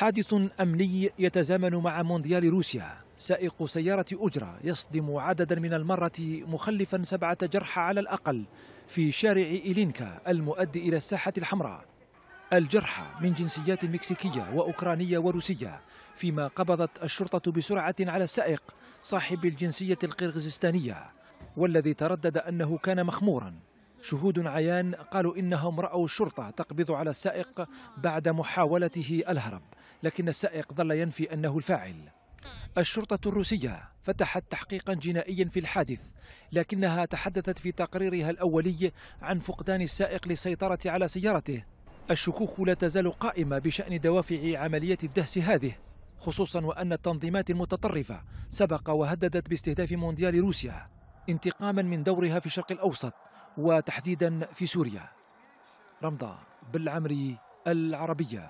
حادث أمني يتزامن مع مونديال روسيا سائق سيارة أجرة يصدم عددا من المرة مخلفا سبعة جرحى على الأقل في شارع إيلينكا المؤدي إلى الساحة الحمراء الجرحى من جنسيات مكسيكية وأوكرانية وروسية فيما قبضت الشرطة بسرعة على السائق صاحب الجنسية القرغزستانية والذي تردد أنه كان مخمورا شهود عيان قالوا إنهم رأوا الشرطة تقبض على السائق بعد محاولته الهرب لكن السائق ظل ينفي أنه الفاعل الشرطة الروسية فتحت تحقيقا جنائيا في الحادث لكنها تحدثت في تقريرها الأولي عن فقدان السائق للسيطرة على سيارته الشكوك لا تزال قائمة بشأن دوافع عملية الدهس هذه خصوصا وأن التنظيمات المتطرفة سبق وهددت باستهداف مونديال روسيا انتقاما من دورها في الشرق الأوسط وتحديدا في سوريا رمضان بالعمري العربية